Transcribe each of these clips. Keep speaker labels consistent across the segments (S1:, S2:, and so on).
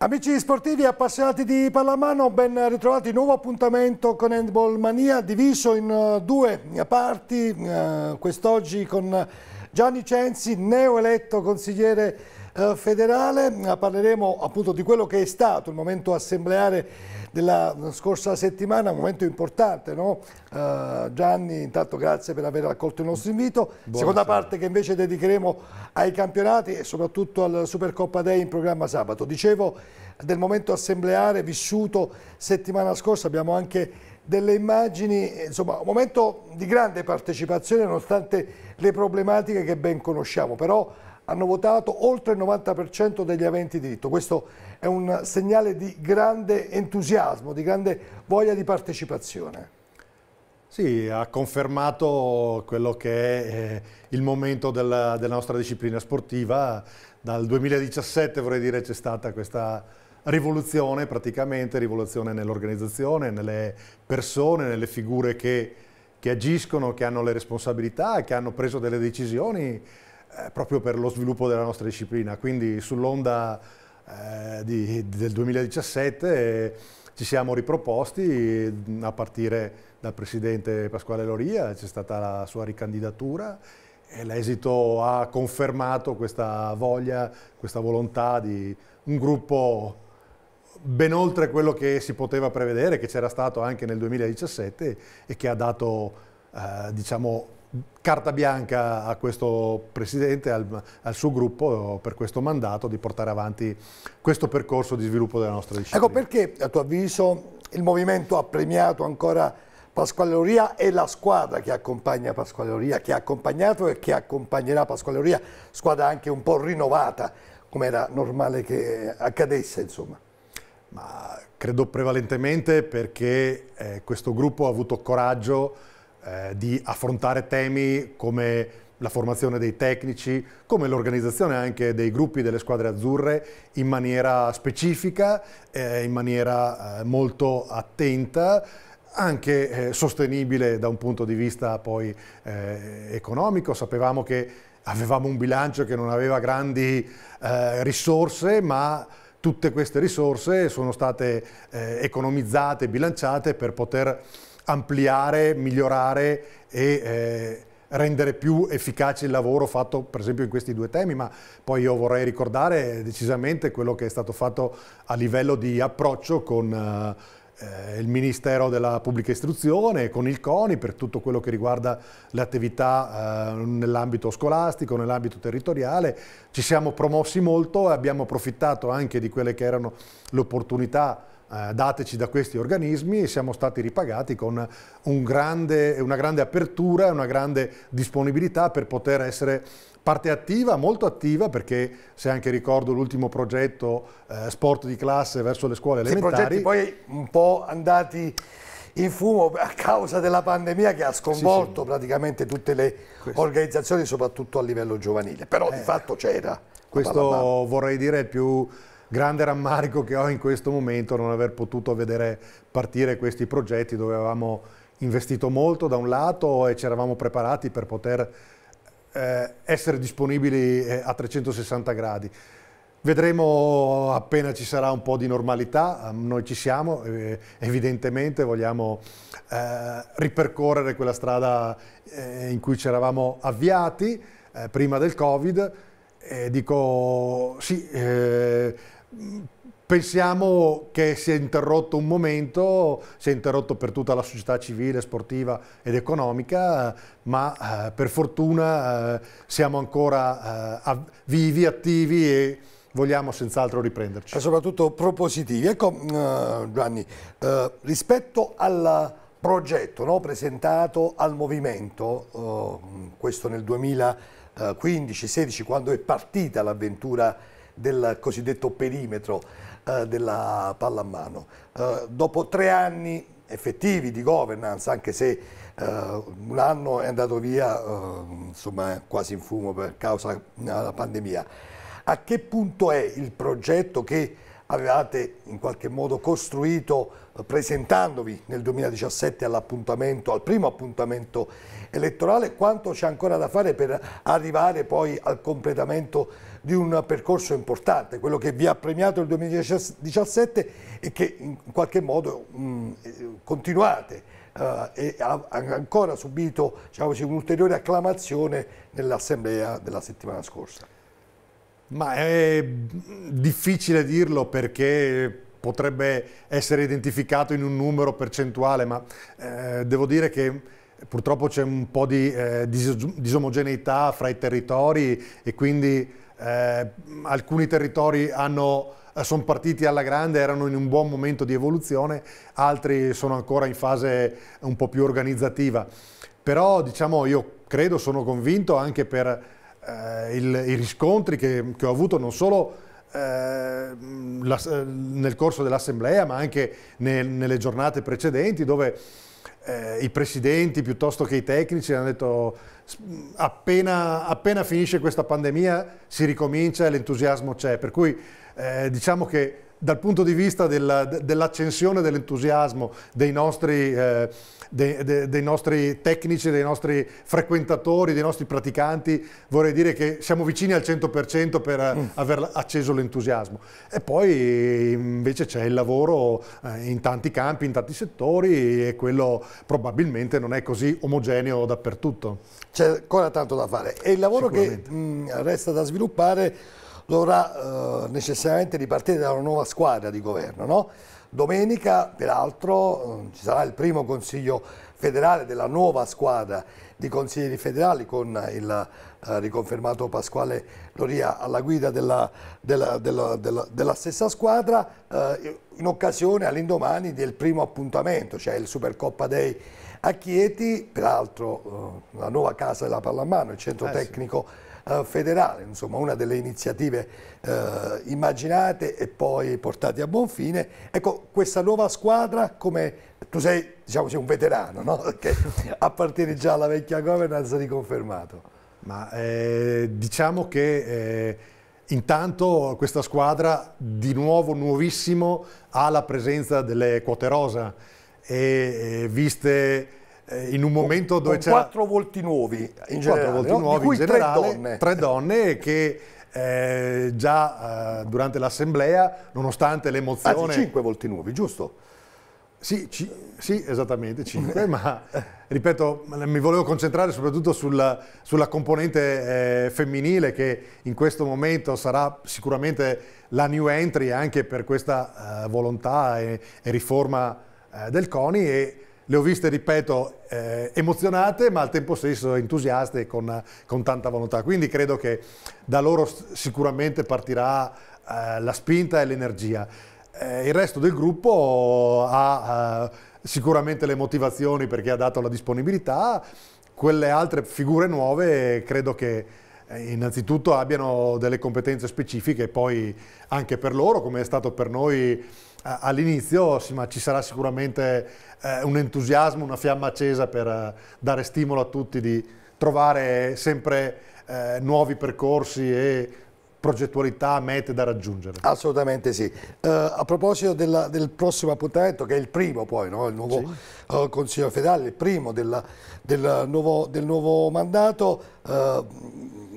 S1: Amici sportivi e appassionati di pallamano, ben ritrovati. Nuovo appuntamento con Handball Mania, diviso in eh, due parti. Eh, quest'oggi con Gianni Cenzi, neoeletto consigliere eh, federale. Parleremo appunto di quello che è stato il momento assembleare della scorsa settimana, un momento importante, no? uh, Gianni, intanto grazie per aver accolto il nostro invito. Buonasera. Seconda parte che invece dedicheremo ai campionati e soprattutto al Supercoppa Day in programma sabato. Dicevo del momento assembleare vissuto settimana scorsa, abbiamo anche delle immagini, insomma un momento di grande partecipazione nonostante le problematiche che ben conosciamo, però hanno votato oltre il 90% degli aventi diritto. Questo è un segnale di grande entusiasmo, di grande voglia di partecipazione.
S2: Sì, ha confermato quello che è eh, il momento della, della nostra disciplina sportiva. Dal 2017 vorrei dire c'è stata questa rivoluzione praticamente, rivoluzione nell'organizzazione, nelle persone, nelle figure che, che, agiscono, che hanno le responsabilità, che hanno preso delle decisioni eh, proprio per lo sviluppo della nostra disciplina. Quindi sull'onda eh, di, del 2017 eh, ci siamo riproposti mm, a partire dal presidente Pasquale Loria, c'è stata la sua ricandidatura e l'esito ha confermato questa voglia, questa volontà di un gruppo ben oltre quello che si poteva prevedere, che c'era stato anche nel 2017 e che ha dato eh, diciamo, carta bianca a questo presidente, al, al, suo gruppo per questo mandato di portare avanti questo percorso di sviluppo della nostra disciplina. Ecco perché a tuo avviso il movimento ha
S1: premiato ancora Pasquale Loria e la squadra che accompagna Pasquale Loria, che ha accompagnato e che accompagnerà Pasquale Loria, squadra anche un po' rinnovata, come era normale che accadesse insomma.
S2: Ma credo prevalentemente perché eh, questo gruppo ha avuto coraggio eh, di affrontare temi come la formazione dei tecnici, come l'organizzazione anche dei gruppi delle squadre azzurre in maniera specifica, eh, in maniera eh, molto attenta, anche eh, sostenibile da un punto di vista poi eh, economico. Sapevamo che avevamo un bilancio che non aveva grandi risorse, ma tutte queste risorse sono state economizzate, bilanciate per poter ampliare, migliorare e eh, rendere più efficace il lavoro fatto per esempio in questi due temi, ma poi io vorrei ricordare decisamente quello che è stato fatto a livello di approccio con... Eh, eh, il Ministero della Pubblica Istruzione, con il CONI per tutto quello che riguarda le attività eh, nell'ambito scolastico, nell'ambito territoriale. Ci siamo promossi molto e abbiamo approfittato anche di quelle che erano le opportunità eh, dateci da questi organismi e siamo stati ripagati con un grande, una grande apertura e una grande disponibilità per poter essere parte attiva, molto attiva, perché se anche ricordo l'ultimo progetto eh, sport di classe verso le scuole elementari... sì, progetti
S1: poi un po' andati in fumo a causa della pandemia che ha sconvolto sì, sì. praticamente tutte le Questo. organizzazioni, soprattutto a livello giovanile, però eh. di fatto c'era.
S2: Questo vorrei dire è il più grande rammarico che ho in questo momento non aver potuto vedere partire questi progetti dove avevamo investito molto da un lato e ci eravamo preparati per poter eh, essere disponibili eh, a 360 gradi. Vedremo appena ci sarà un po' di normalità, ehm, noi ci siamo, evidentemente vogliamo eh, ripercorrere quella strada eh, in cui ci eravamo avviati eh, prima del Covid. dico sì, eh, pensiamo che si è interrotto un momento, si è interrotto per tutta la società civile, sportiva ed economica, ma eh, per fortuna eh, siamo ancora eh, vivi, attivi e vogliamo senz'altro riprenderci. E soprattutto propositivi. Ecco mm, eh, Gianni, eh, rispetto
S1: al progetto no, presentato al movimento, eh, questo nel 2015-16 quando è partita l'avventura del cosiddetto perimetro eh, della pallamano. Eh, dopo tre anni effettivi di governance, anche se eh, un anno è andato via eh, insomma, quasi in fumo per causa della pandemia, a che punto è il progetto che avevate in qualche modo costruito eh, presentandovi nel 2017 all'appuntamento, al primo appuntamento elettorale, quanto c'è ancora da fare per arrivare poi al completamento di un percorso importante, quello che vi ha premiato il 2017 e che in qualche modo mh, mm, continuate Uh, e ha ancora subito diciamo, un'ulteriore acclamazione nell'assemblea della settimana scorsa.
S2: Ma è mm, difficile dirlo perché potrebbe essere identificato in un numero percentuale, ma eh, devo dire che purtroppo c'è un po' di eh, disomogeneità fra i territori e quindi eh, alcuni territori eh, sono partiti alla grande, erano in un buon momento di evoluzione, altri sono ancora in fase un po' più organizzativa. Però diciamo io credo, sono convinto anche per eh, il, i riscontri che, che, ho avuto non solo eh, la, nel corso dell'assemblea ma anche nel, nelle giornate precedenti dove eh, i presidenti piuttosto che i tecnici hanno detto appena, appena finisce questa pandemia si ricomincia e l'entusiasmo c'è per cui eh, diciamo che dal punto di vista del, dell'accensione dell'entusiasmo dei, eh, de, de, dei nostri, tecnici, dei nostri frequentatori, dei nostri praticanti, vorrei dire che siamo vicini al 100% per mm. aver acceso l'entusiasmo. E poi invece c'è il lavoro eh, in tanti campi, in tanti settori e quello probabilmente non è così omogeneo dappertutto. C'è ancora tanto da fare. E il lavoro che mh, mm, resta da sviluppare dovrà eh, necessariamente
S1: ripartire da una nuova squadra di governo. No? Domenica, peraltro, eh, ci sarà il primo Consiglio federale della nuova squadra di consiglieri federali con il eh, riconfermato Pasquale Loria alla guida della, della, della, della stessa squadra eh, in occasione all'indomani del primo appuntamento, cioè il Supercoppa Day a Chieti, peraltro eh, la nuova casa della pallamano, il centro eh tecnico sì eh, federale, insomma una delle iniziative eh, immaginate e poi portate a buon fine. Ecco, questa nuova squadra come tu sei, diciamo, sei un veterano, no? Che appartieni già alla vecchia governance riconfermato.
S2: Ma eh, diciamo che eh, intanto questa squadra di nuovo nuovissimo ha la presenza delle quote rosa e, e eh, viste eh, in un momento con, dove c'è. quattro
S1: volti nuovi in generale, volti no? nuovi, in generale, tre donne.
S2: Tre donne che eh, già eh, durante l'assemblea, nonostante l'emozione... Anzi, cinque volti nuovi, giusto? Sì, ci, sì, esattamente, cinque, ma ripeto, mi volevo concentrare soprattutto sulla, sulla componente eh, femminile che in questo momento sarà sicuramente la new entry anche per questa eh, volontà e, e riforma eh, del CONI e le ho viste, ripeto, eh, emozionate, ma al tempo stesso entusiaste e con, con, tanta volontà. Quindi credo che da loro sicuramente partirà eh, la spinta e l'energia. Eh, il resto del gruppo ha eh, sicuramente le motivazioni perché ha dato la disponibilità, quelle altre figure nuove credo che eh, innanzitutto abbiano delle competenze specifiche poi anche per loro, come è stato per noi all'inizio ci sarà sicuramente eh, un entusiasmo, una fiamma accesa per eh, dare stimolo a tutti di trovare sempre eh, nuovi percorsi e progettualità, mete da raggiungere.
S1: Assolutamente sì. Uh, a proposito della, del prossimo appuntamento, che è il primo poi, no? il nuovo sì. uh, Consiglio federale, il primo della, del, nuovo, del, nuovo, mandato, uh,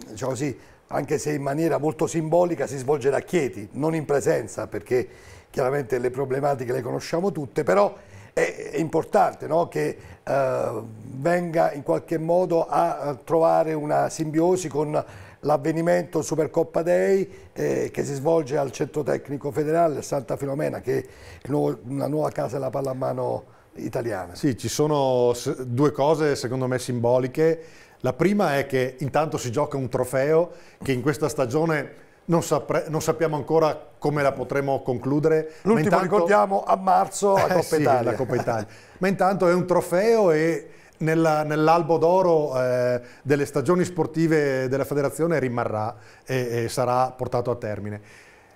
S1: diciamo così, anche se in maniera molto simbolica si svolgerà a Chieti, non in presenza, perché chiaramente le problematiche le conosciamo tutte, però è, importante no? che eh, venga in qualche modo a eh, trovare una simbiosi con l'avvenimento Supercoppa Day eh, che si svolge al Centro Tecnico Federale a Santa Filomena, che è nuovo, una nuova casa della pallamano italiana.
S2: Sì, ci sono due cose secondo me simboliche. La prima è che intanto si gioca un trofeo che in questa stagione non, sapre, non, sappiamo ancora come la potremo concludere. L'ultimo intanto... ricordiamo a marzo la eh Coppa sì, Italia. Coppa Italia. ma intanto è un trofeo e nella, nell'albo d'oro eh, delle stagioni sportive della federazione rimarrà e, e sarà portato a termine.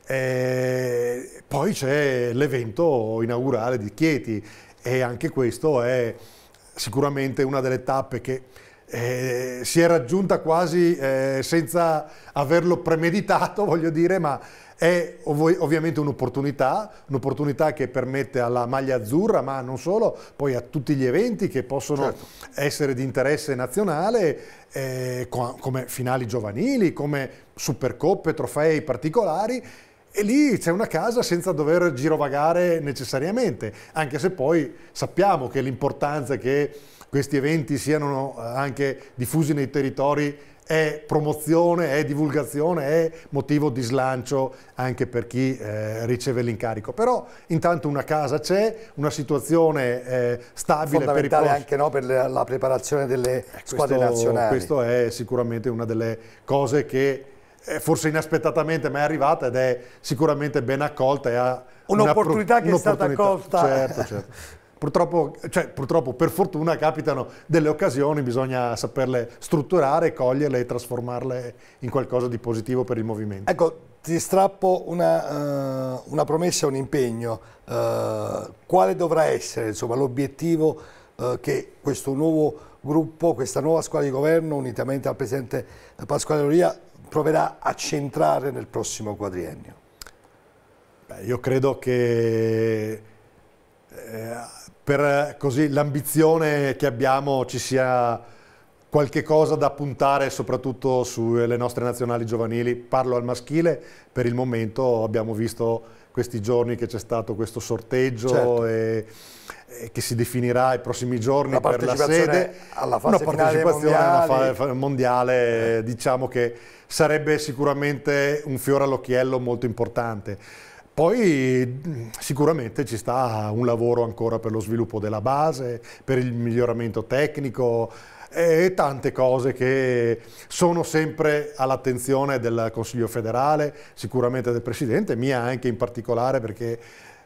S2: E eh, poi c'è l'evento inaugurale di Chieti e anche questo è sicuramente una delle tappe che eh, si è raggiunta quasi eh, senza averlo premeditato, voglio dire, ma è ov ovviamente un'opportunità, un'opportunità che permette alla maglia azzurra, ma non solo, poi a tutti gli eventi che possono certo. essere di interesse nazionale, eh, co come finali giovanili, come supercoppe, trofei particolari. E lì c'è una casa senza dover girovagare necessariamente, anche se poi sappiamo che l'importanza che questi eventi siano eh, anche diffusi nei territori è promozione, è divulgazione, è motivo di slancio anche per chi eh, riceve l'incarico. Però intanto una casa c'è, una situazione eh, stabile per i prossimi... anche
S1: no, per la, preparazione delle eh, squadre questo, nazionali. Questo
S2: è sicuramente una delle cose che eh, forse inaspettatamente ma è arrivata ed è sicuramente ben accolta. Un'opportunità che è stata accolta. Certo, certo. purtroppo, cioè, purtroppo, per fortuna capitano delle occasioni, bisogna saperle strutturare, coglierle e trasformarle in qualcosa di positivo per il movimento. Ecco,
S1: ti strappo una, uh, una promessa, un impegno. Uh, quale dovrà essere l'obiettivo uh, che questo nuovo gruppo, questa nuova squadra di governo, unitamente al Presidente Pasquale Loria, proverà a centrare nel prossimo quadriennio?
S2: Beh, io credo che eh, per eh, così l'ambizione che abbiamo ci sia qualche cosa da puntare soprattutto sulle nostre nazionali giovanili. Parlo al maschile, per il momento abbiamo visto questi giorni che c'è stato questo sorteggio certo. e, e che si definirà i prossimi giorni per la sede. Alla fase una partecipazione alla fa mondiale, eh. diciamo che sarebbe sicuramente un fiore all'occhiello molto importante. Poi sicuramente ci sta un lavoro ancora per lo sviluppo della base, per il miglioramento tecnico e tante cose che sono sempre all'attenzione del Consiglio federale, sicuramente del Presidente, mia anche in particolare perché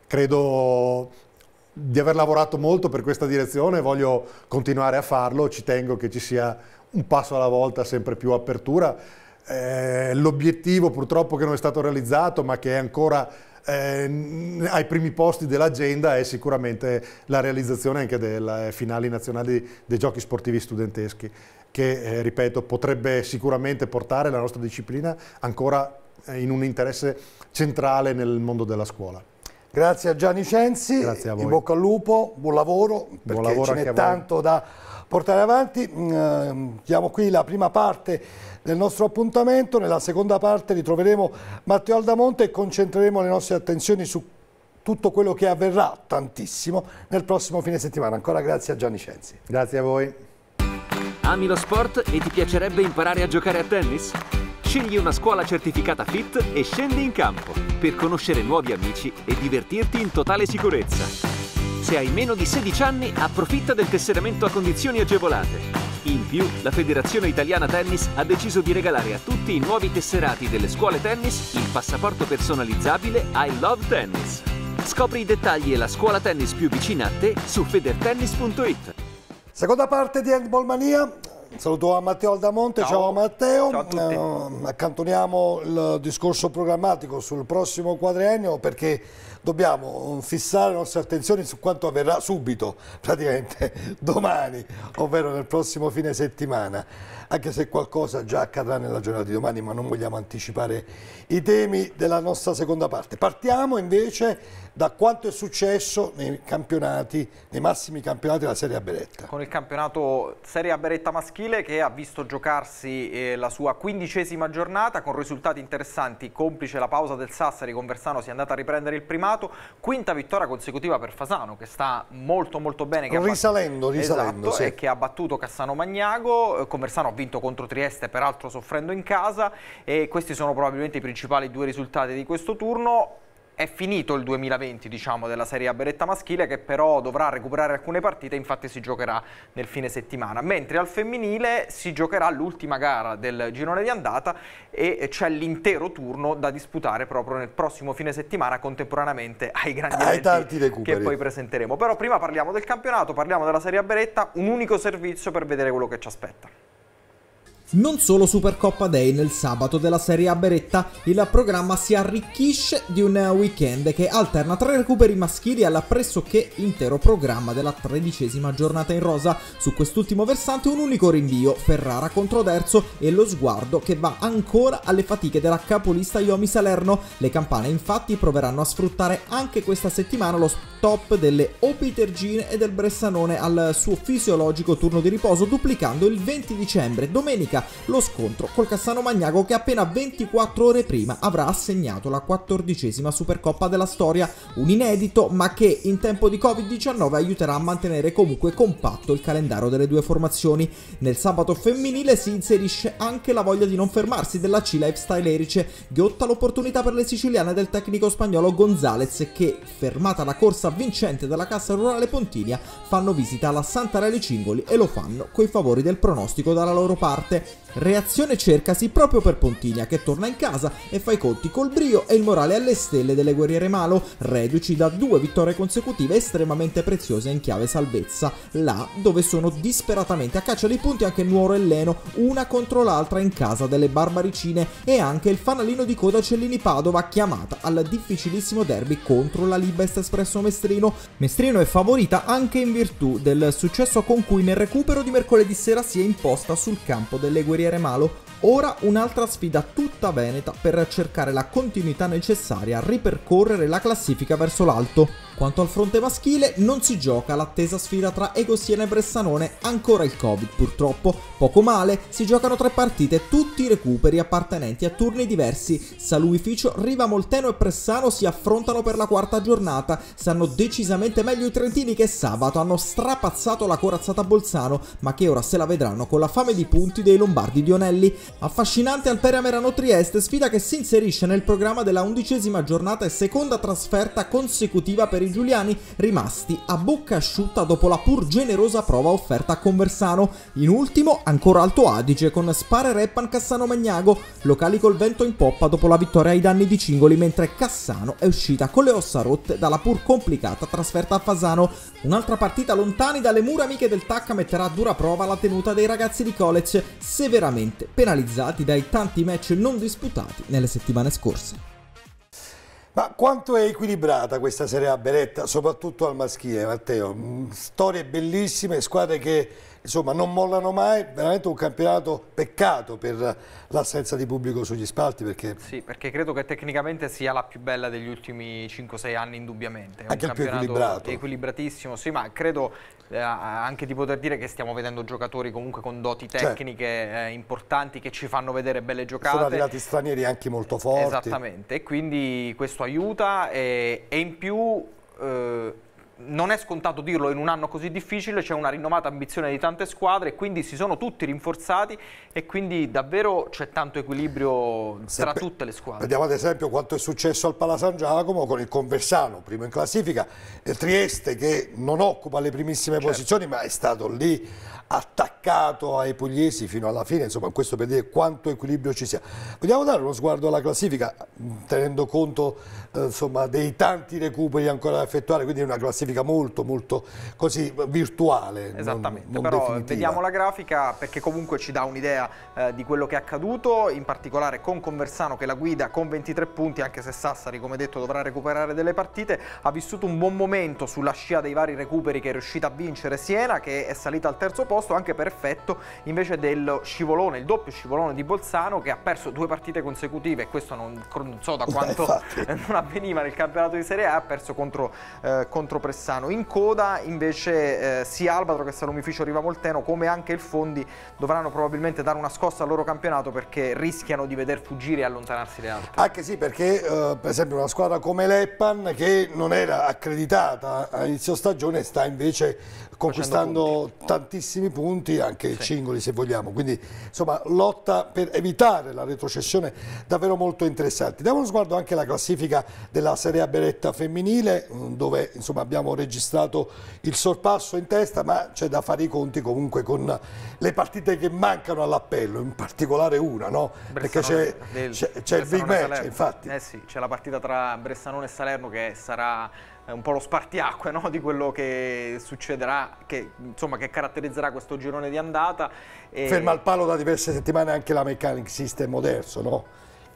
S2: credo di aver lavorato molto per questa direzione, voglio continuare a farlo, ci tengo che ci sia un passo alla volta sempre più apertura. Eh, l'obiettivo purtroppo che non è stato realizzato ma che è ancora eh, ai primi posti dell'agenda è sicuramente la realizzazione anche dei finali nazionali dei giochi sportivi studenteschi, che, eh, ripeto, potrebbe sicuramente portare la nostra disciplina ancora eh, in un interesse centrale nel mondo della scuola. Grazie
S1: a Gianni Cenzi, Grazie a voi. in bocca al lupo, buon lavoro, perché buon lavoro ce n'è tanto da portare avanti. Chiamo mm, ehm, qui la prima parte del nostro appuntamento, nella seconda parte ritroveremo Matteo Aldamonte e concentreremo le nostre attenzioni su tutto quello che avverrà tantissimo nel prossimo fine settimana. Ancora grazie a Gianni Cenzi. Grazie a voi.
S2: Ami lo sport e ti piacerebbe imparare a giocare a tennis? Scegli una scuola certificata FIT e scendi in campo per
S3: conoscere nuovi amici e divertirti in totale sicurezza se hai meno di 16 anni, approfitta del tesseramento a condizioni agevolate. In più, la Federazione Italiana Tennis ha deciso di regalare a tutti i nuovi tesserati delle scuole tennis il passaporto personalizzabile I Love Tennis. Scopri i dettagli e la scuola tennis più vicina a te su federtennis.it.
S1: Seconda parte di Handball Mania. Saluto a Matteo Aldamonte, ciao, ciao Matteo. Ciao eh, accantoniamo il discorso programmatico sul prossimo quadriennio perché dobbiamo fissare le nostre attenzioni su quanto avverrà subito, praticamente domani, ovvero nel prossimo fine settimana, anche se qualcosa già accadrà nella giornata di domani, ma non vogliamo anticipare i temi della nostra seconda parte. Partiamo invece da quanto è successo nei campionati, nei massimi campionati della Serie A Beretta.
S3: Con il campionato Serie A Beretta maschile che ha visto giocarsi eh, la sua quindicesima giornata con risultati interessanti, complice la pausa del Sassari con Versano si è andata a riprendere il primato, quinta vittoria consecutiva per Fasano che sta molto molto bene. Che risalendo, battuto, risalendo. Esatto, sì. e che ha battuto Cassano Magnago, eh, con Versano ha vinto contro Trieste peraltro soffrendo in casa e questi sono probabilmente i principali due risultati di questo turno è finito il 2020 diciamo, della Serie A Beretta maschile che però dovrà recuperare alcune partite, infatti si giocherà nel fine settimana, mentre al femminile si giocherà l'ultima gara del girone di andata e c'è l'intero turno da disputare proprio nel prossimo fine settimana contemporaneamente ai grandi ai eventi che poi presenteremo. Però prima parliamo del campionato, parliamo della Serie A Beretta, un unico servizio per vedere quello che ci aspetta. Non solo Supercoppa Day nel sabato della Serie A Beretta, il programma si arricchisce di un weekend che alterna tre recuperi maschili alla pressoché intero programma della tredicesima giornata in rosa. Su quest'ultimo versante un unico rinvio, Ferrara contro Derzo e lo sguardo che va ancora alle fatiche della capolista Iomi Salerno. Le campane infatti proveranno a sfruttare anche questa settimana lo stop delle Opitergine e del Bressanone al suo fisiologico turno di riposo duplicando il 20 dicembre, domenica significa lo scontro col Cassano Magnago che appena 24 ore prima avrà assegnato la quattordicesima Supercoppa della storia, un inedito ma che in tempo di Covid-19 aiuterà a mantenere comunque compatto il calendario delle due formazioni. Nel sabato femminile si inserisce anche la voglia di non fermarsi della C-Lifestyle Erice, ghiotta l'opportunità per le siciliane del tecnico spagnolo Gonzalez che, fermata la corsa vincente dalla Cassa Rurale Pontinia, fanno visita alla Santa Rally Cingoli e lo fanno coi favori del pronostico dalla loro parte. Yeah. Reazione cercasi proprio per Pontinia che torna in casa e fa i conti col brio e il morale alle stelle delle guerriere Malo, reduci da due vittorie consecutive estremamente preziose in chiave salvezza, là dove sono disperatamente a caccia dei punti anche Nuoro e Leno, una contro l'altra in casa delle barbaricine e anche il fanalino di coda Cellini-Padova chiamata al difficilissimo derby contro la Libest Espresso Mestrino. Mestrino è favorita anche in virtù del successo con cui nel recupero di mercoledì sera si è imposta sul campo delle guerriere Guerriere Malo, ora un'altra sfida tutta veneta per cercare la continuità necessaria a ripercorrere la classifica verso l'alto. Quanto al fronte maschile, non si gioca l'attesa sfida tra Egosiena e Bressanone, ancora il Covid purtroppo. Poco male, si giocano tre partite, tutti i recuperi appartenenti a turni diversi. Saluificio, Riva Molteno e Pressano si affrontano per la quarta giornata. Sanno decisamente meglio i trentini che sabato hanno strapazzato la corazzata Bolzano, ma che ora se la vedranno con la fame di punti dei lombardi Dionelli. Affascinante al Merano Trieste, sfida che si inserisce nel programma della undicesima giornata e seconda trasferta consecutiva per il giuliani rimasti a bocca asciutta dopo la pur generosa prova offerta a Conversano. In ultimo ancora Alto Adige con Spare Reppan Cassano Magnago, locali col vento in poppa dopo la vittoria ai danni di Cingoli mentre Cassano è uscita con le ossa rotte dalla pur complicata trasferta a Fasano. Un'altra partita lontani dalle mura amiche del Tacca metterà a dura prova la tenuta dei ragazzi di college, severamente penalizzati dai tanti match non disputati nelle settimane scorse.
S1: Ma quanto è equilibrata questa Serie A Beretta, soprattutto al maschile, Matteo? Mm, storie bellissime, squadre che insomma non mollano mai, veramente un campionato peccato per l'assenza di pubblico sugli spalti. Perché...
S3: Sì, perché credo che tecnicamente sia la più bella degli ultimi 5-6 anni indubbiamente. È anche un il più equilibrato. Equilibratissimo, sì, ma credo eh, anche di poter dire che stiamo vedendo giocatori comunque con doti certo. tecniche cioè, eh, importanti che ci fanno vedere belle giocate. Sono arrivati
S1: stranieri anche molto forti. Esattamente,
S3: e quindi questo aiuta e, e in più... Eh, non è scontato dirlo, in un anno così difficile c'è una rinnovata ambizione di tante squadre, quindi si sono tutti rinforzati e quindi davvero c'è tanto equilibrio tra tutte le squadre. Vediamo
S1: ad esempio quanto è successo al Pala San Giacomo con il Conversano, primo in classifica, e Trieste che non occupa le primissime certo. posizioni ma è stato lì attaccato ai pugliesi fino alla fine, insomma questo per dire quanto equilibrio ci sia. Vogliamo dare uno sguardo alla classifica tenendo conto eh, insomma, dei tanti recuperi ancora da effettuare, quindi è una classifica molto molto così virtuale.
S3: Esattamente, non, non però definitiva. vediamo la grafica perché comunque ci dà un'idea eh, di quello che è accaduto, in particolare con Conversano che la guida con 23 punti, anche se Sassari come detto dovrà recuperare delle partite, ha vissuto un buon momento sulla scia dei vari recuperi che è riuscita a vincere Siena che è salita al terzo posto posto anche effetto invece del scivolone, il doppio scivolone di Bolzano che ha perso due partite consecutive e questo non, non so da quanto Beh, non avveniva nel campionato di Serie A, ha perso contro, eh, contro Pressano. In coda invece eh, sia Albatro che Salumificio Molteno come anche il Fondi dovranno probabilmente dare una scossa al loro campionato perché rischiano di veder fuggire e allontanarsi le altre. Anche sì perché eh, per esempio una squadra
S1: come l'Eppan che non era accreditata a inizio stagione sta invece conquistando tantissimi punti, anche sì. cingoli se vogliamo. Quindi insomma lotta per evitare la retrocessione davvero molto interessante. Diamo uno sguardo anche alla classifica della Serie A Beretta femminile mm, dove insomma, abbiamo registrato il sorpasso in testa ma c'è da fare i conti comunque con le partite che mancano all'appello, in particolare una, no? Perché c'è, il big match, infatti.
S3: Eh sì, c'è la partita tra Bressanone e Salerno che sarà un po' lo spartiacque no? di quello che succederà, che, insomma, che caratterizzerà questo girone di andata. E... Ferma al
S1: palo da diverse settimane anche la Mechanic System Oderzo, no?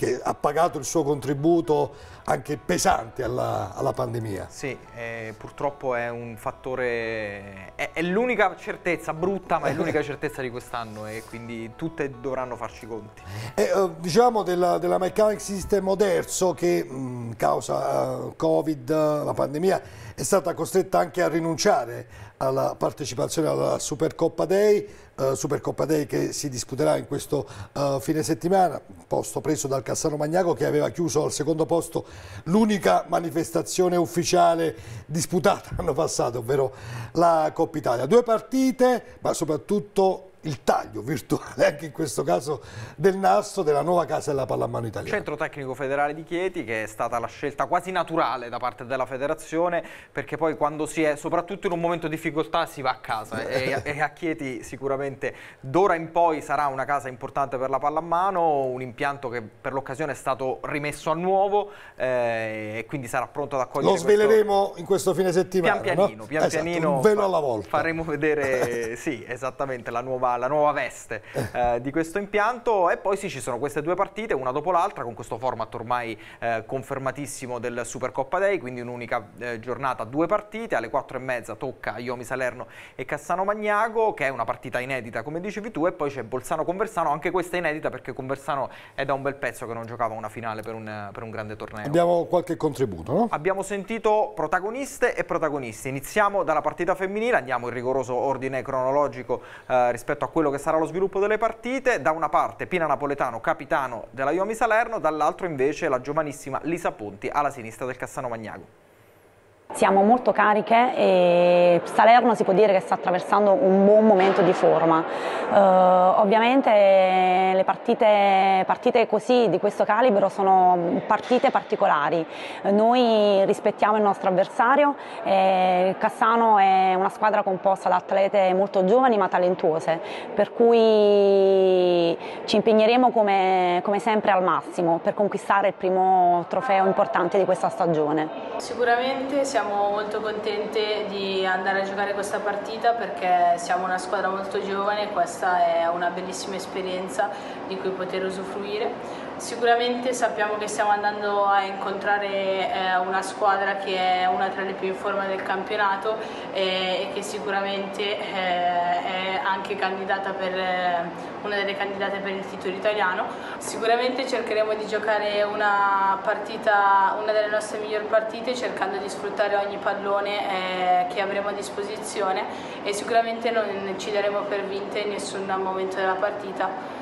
S1: che ha pagato il suo contributo anche pesante alla, alla pandemia.
S3: Sì, eh, purtroppo è un fattore, è, è l'unica certezza brutta, ma è l'unica certezza di quest'anno e quindi tutte dovranno farci conti.
S1: Eh, eh, diciamo della, della Mechanic System Oderzo che mh, mm, causa uh, Covid, la pandemia, è stata costretta anche a rinunciare alla partecipazione alla Supercoppa Day eh, Supercoppa Dei che si disputerà in questo eh, fine settimana, posto preso dal Cassano Magnaco che aveva chiuso al secondo posto l'unica manifestazione ufficiale disputata l'anno passato, ovvero la Coppa Italia. Due partite, ma soprattutto il taglio virtuale anche in questo caso del Nasso della nuova casa della pallamano italiana.
S3: Centro tecnico federale di Chieti che è stata la scelta quasi naturale da parte della federazione perché poi quando si è soprattutto in un momento di difficoltà si va a casa e, e, a Chieti sicuramente d'ora in poi sarà una casa importante per la pallamano, un impianto che per l'occasione è stato rimesso a nuovo eh, e quindi sarà pronto ad accogliere Lo sveleremo
S1: questo... in questo fine settimana. Pian pianino, no? pian esatto, pianino. Un velo
S3: alla volta. Faremo vedere, sì, esattamente la nuova la nuova veste eh. eh, di questo impianto e poi sì ci sono queste due partite una dopo l'altra con questo format ormai eh, confermatissimo del Supercoppa Day quindi un'unica eh, giornata, due partite alle quattro e mezza tocca a Iomi Salerno e Cassano Magnago che è una partita inedita come dicevi tu e poi c'è Bolzano Conversano anche questa è inedita perché Conversano è da un bel pezzo che non giocava una finale per un, per un grande torneo
S1: abbiamo qualche contributo
S3: no? abbiamo sentito protagoniste e protagonisti iniziamo dalla partita femminile andiamo in rigoroso ordine cronologico eh, rispetto rispetto a quello che sarà lo sviluppo delle partite. Da una parte Pina Napoletano, capitano della Iomi Salerno, dall'altro invece la giovanissima Lisa Ponti alla sinistra del Cassano Magnago. Siamo molto cariche e Salerno si può dire che sta attraversando un buon momento di forma. Uh, ovviamente le partite, partite, così, di questo calibro, sono partite particolari. Noi rispettiamo il nostro avversario, eh, Cassano è una squadra composta da atlete molto giovani ma talentuose, per cui ci impegneremo come, come sempre al massimo per conquistare il primo trofeo importante di questa stagione. Sicuramente siamo siamo molto contente di andare a giocare questa partita perché siamo una squadra molto giovane e questa è una bellissima esperienza di cui poter usufruire. Sicuramente sappiamo che stiamo andando a incontrare eh, una squadra che è una tra le più in forma del campionato eh, e che sicuramente eh, è anche candidata per, una delle candidate per il titolo italiano. Sicuramente cercheremo di giocare una, partita, una delle nostre migliori partite cercando di sfruttare giocare ogni pallone eh, che avremo a disposizione e sicuramente non ci daremo per vinte in nessun momento della partita.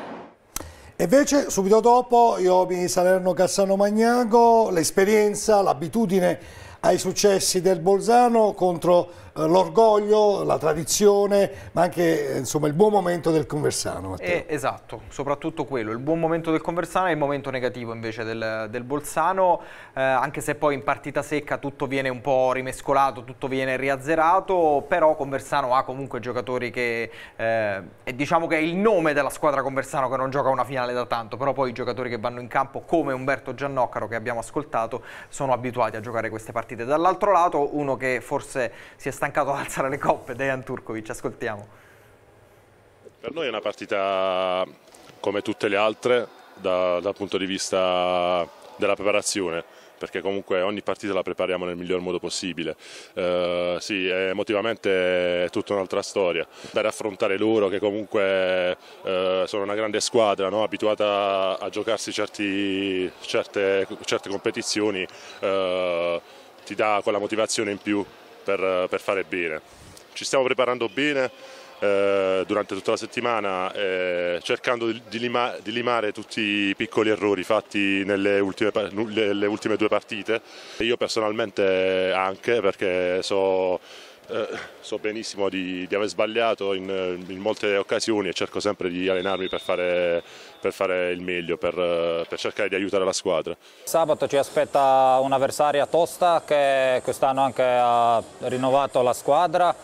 S1: E invece subito dopo io mi Salerno Cassano Magnago, l'esperienza, l'abitudine ai successi del Bolzano contro eh, l'orgoglio, la tradizione, ma anche eh, insomma, il buon momento del conversano.
S3: Eh, esatto, soprattutto quello, il buon momento del conversano e il momento negativo invece del, del Bolzano, eh, anche se poi in partita secca tutto viene un po' rimescolato, tutto viene riazzerato, però Conversano ha comunque giocatori che eh, è, diciamo che è il nome della squadra Conversano che non gioca una finale da tanto, però poi i giocatori che vanno in campo come Umberto Giannoccaro che abbiamo ascoltato sono abituati a giocare queste partite. Dall'altro lato uno che forse si è stancato ad alzare le coppe, Dejan Turkovic, ascoltiamo.
S4: Per noi è una partita come tutte le altre da, dal punto di vista della preparazione perché comunque ogni partita la prepariamo nel miglior modo possibile. Eh, sì, emotivamente è tutta un'altra storia. Andare a affrontare loro che comunque eh, sono una grande squadra, no? abituata a giocarsi certi, certe, certe, competizioni, eh, ti dà quella motivazione in più per, per fare bene. Ci stiamo preparando bene eh, durante tutta la settimana eh, cercando di, di, lima, di, limare tutti i piccoli errori fatti nelle ultime, nelle ultime due partite. Io personalmente anche perché so eh, so benissimo di, di aver sbagliato in, eh, in, molte occasioni e cerco sempre di allenarmi per fare, per fare il meglio, per, eh, per, cercare di aiutare la squadra. Sabato ci aspetta un'avversaria
S3: tosta che quest'anno anche ha rinnovato la squadra.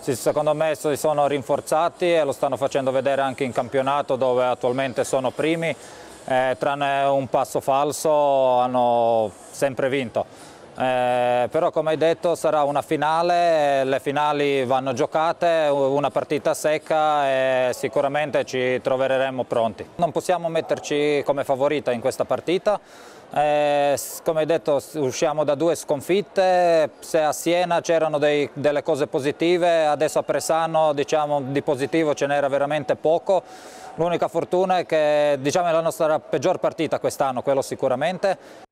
S3: Secondo me si sono rinforzati e lo stanno facendo vedere anche in campionato dove attualmente sono primi. Eh, tranne un passo falso hanno sempre vinto. Eh, però come hai detto sarà una finale, eh, le finali vanno giocate, una partita secca e sicuramente ci troveremo pronti. Non possiamo metterci come favorita in questa partita, eh, come hai detto usciamo da due sconfitte, se a Siena c'erano delle cose positive, adesso a Presano diciamo, di positivo ce n'era veramente poco, l'unica fortuna è che diciamo, è la nostra peggior partita quest'anno, quello sicuramente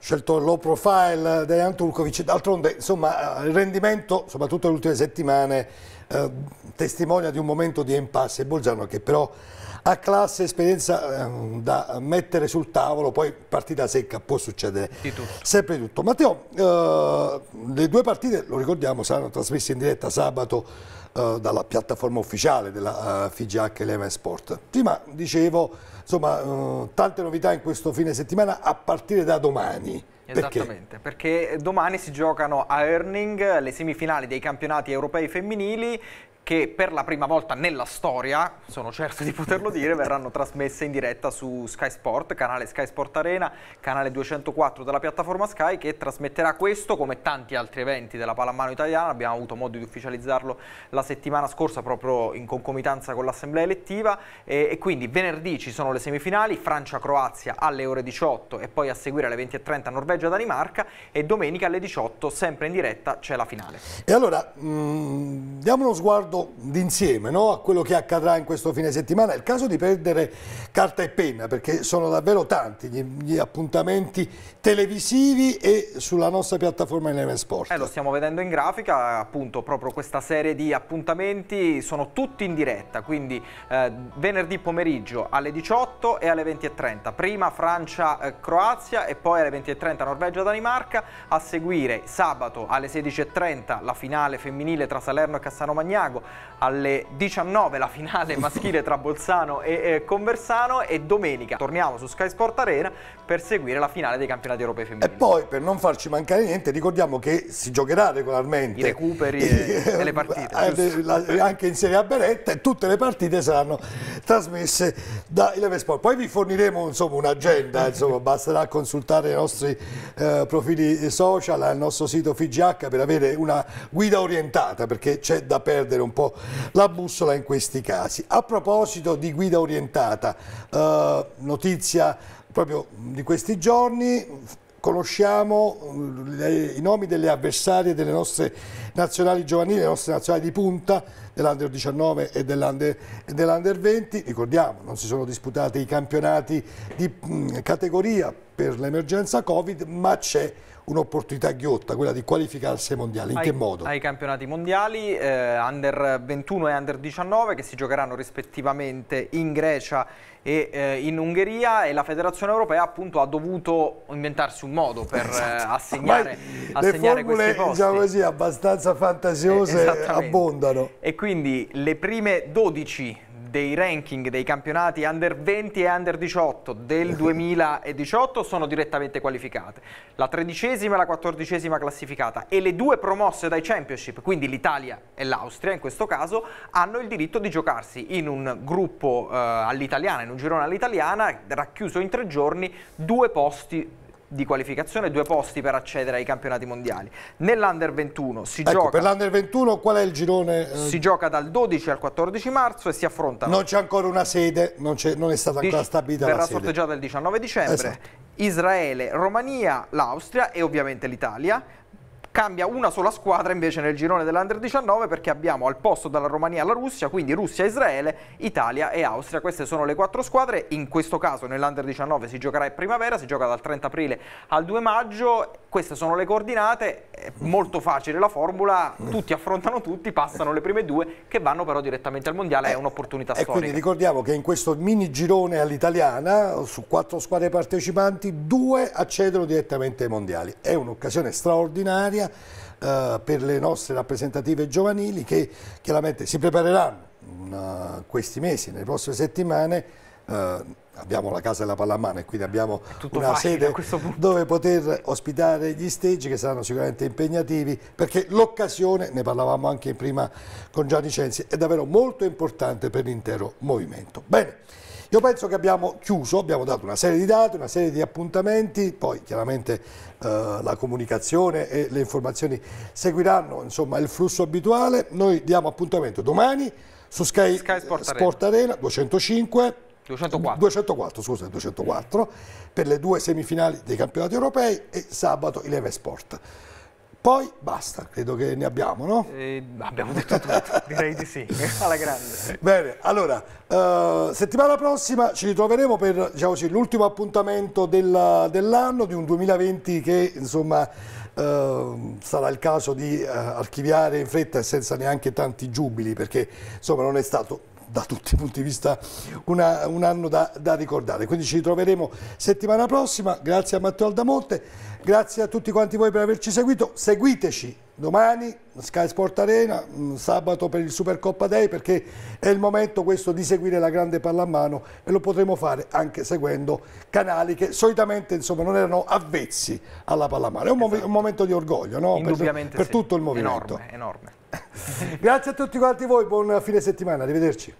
S3: scelto il low
S1: profile eh, Dejan Turkovic, d'altronde insomma eh, il rendimento, soprattutto nelle ultime settimane, eh, testimonia di un momento di impasse. Bolzano che però ha classe esperienza eh, da mettere sul tavolo, poi partita secca può succedere di sempre di tutto. Matteo, eh, le due partite, lo ricordiamo, saranno trasmesse in diretta sabato eh, dalla piattaforma ufficiale della uh, FIGH Eleven Sport. Prima dicevo insomma eh, tante novità in questo fine settimana a partire da domani.
S3: Esattamente, perché? perché domani si giocano a Earning le semifinali dei campionati europei femminili che per la prima volta nella storia, sono certo di poterlo dire, verranno trasmesse in diretta su Sky Sport, canale Sky Sport Arena, canale 204 della piattaforma Sky che trasmetterà questo come tanti altri eventi della pallamano italiana, abbiamo avuto modo di ufficializzarlo la settimana scorsa proprio in concomitanza con l'assemblea elettiva e, e quindi venerdì ci sono le semifinali, Francia-Croazia alle ore 18 e poi a seguire alle 20.30 Norvegia-Danimarca e domenica alle 18 sempre in diretta c'è la finale.
S1: E allora mh, mm, diamo uno sguardo sguardo d'insieme no? a quello che accadrà in questo fine settimana. È il caso di perdere carta e penna perché sono davvero tanti gli, gli appuntamenti televisivi e sulla nostra piattaforma Eleven Sport. Eh, lo
S3: stiamo vedendo in grafica, appunto proprio questa serie di appuntamenti sono tutti in diretta, quindi eh, venerdì pomeriggio alle 18 e alle 20.30, prima Francia-Croazia eh, e poi alle 20.30 Norvegia-Danimarca, a seguire sabato alle 16.30 la finale femminile tra Salerno e Cassano Magnago, alle 19 la finale maschile tra Bolzano e eh, Conversano e domenica torniamo su Sky Sport Arena per seguire la finale dei campionati europei femminili. E poi, per non
S1: farci mancare niente, ricordiamo che si giocherà regolarmente. I recuperi eh, delle partite. Eh, anche in Serie A Beretta e tutte le partite saranno trasmesse da Eleven Sport. Poi vi forniremo un'agenda, basterà consultare i nostri eh, profili social, il nostro sito FGH per avere una guida orientata, perché c'è da perdere un po' la bussola in questi casi. A proposito di guida orientata, eh, notizia proprio di questi giorni conosciamo mm, le, i nomi delle avversarie delle nostre nazionali giovanili, delle nostre nazionali di punta dell'Under 19 e dell'Under dell 20, ricordiamo non si sono disputati i campionati di mh, mm, categoria per l'emergenza Covid ma c'è un'opportunità ghiotta, quella di qualificarsi ai mondiali, in ai, che modo?
S3: Ai campionati mondiali, eh, Under 21 e Under 19 che si giocheranno rispettivamente in Grecia e eh, in Ungheria e la federazione europea appunto ha dovuto inventarsi un modo per eh, esatto. eh, assegnare, assegnare queste cose. diciamo
S1: così abbastanza fantasiose eh, abbondano
S3: e quindi le prime 12 dei ranking dei campionati under 20 e under 18 del 2018 eh. sono direttamente qualificate. La tredicesima e la quattordicesima classificata e le due promosse dai championship, quindi l'Italia e l'Austria in questo caso, hanno il diritto di giocarsi in un gruppo eh, all'italiana, in un girone all'italiana, racchiuso in tre giorni, due posti di qualificazione, due posti per accedere ai campionati mondiali. Nell'Under 21 si ecco, gioca... Per
S1: l'Under 21 qual è il girone? Eh... Si
S3: gioca dal 12 al 14 marzo e si affrontano...
S1: Non c'è ancora una sede, non, è, non è stata ancora stabilita la sede Verrà sorteggiata
S3: il 19 dicembre. Esatto. Israele, Romania, l'Austria e ovviamente l'Italia Cambia una sola squadra invece nel girone dell'Under 19 perché abbiamo al posto dalla Romania alla Russia, quindi Russia, Israele, Italia e Austria. Queste sono le quattro squadre. In questo caso nell'Under 19 si giocherà in primavera, si gioca dal 30 aprile al 2 maggio. Queste sono le coordinate, è molto facile la formula, tutti affrontano tutti, passano le prime due che vanno però direttamente al Mondiale, è eh, un'opportunità storica. E quindi
S1: ricordiamo che in questo mini girone all'italiana, su quattro squadre partecipanti, due accedono direttamente ai Mondiali. È un'occasione straordinaria Italia eh, per le nostre rappresentative giovanili che chiaramente si prepareranno in mm, eh, questi mesi, nelle prossime settimane, eh, abbiamo la casa della pallamano e quindi abbiamo una sede dove poter ospitare gli stage che saranno sicuramente impegnativi perché l'occasione, ne parlavamo anche prima con Gianni Censi, è davvero molto importante per l'intero movimento. Bene. Io penso che abbiamo chiuso, abbiamo dato una serie di date, una serie di appuntamenti, poi chiaramente eh, la comunicazione e le informazioni seguiranno insomma, il flusso abituale. Noi diamo appuntamento domani su Sky, Sky Sport, eh, Sport Arena 205. 204. 204, scusa, 204 per le due semifinali dei campionati europei e sabato il Eve Sport. Poi basta, credo che ne abbiamo, no?
S3: Eh, abbiamo detto tutto, direi di sì, alla grande.
S1: Bene, allora, eh, settimana prossima ci ritroveremo per diciamo, l'ultimo appuntamento dell'anno, di un 2020 che insomma eh, sarà il caso di eh, archiviare in fretta e senza neanche tanti giubili, perché insomma non è stato da tutti i punti di vista una, un anno da, da, ricordare. Quindi ci ritroveremo settimana prossima, grazie a Matteo Aldamonte, grazie a tutti quanti voi per averci seguito, seguiteci domani Sky Sport Arena, mm, sabato per il Supercoppa Day perché è il momento questo di seguire la grande pallamano e lo potremo fare anche seguendo canali che solitamente insomma, non erano avvezzi alla pallamano. È un, esatto. mom un momento di orgoglio no? per, per sì. tutto il movimento. Enorme, enorme. Grazie a tutti quanti voi, buon fine settimana, arrivederci.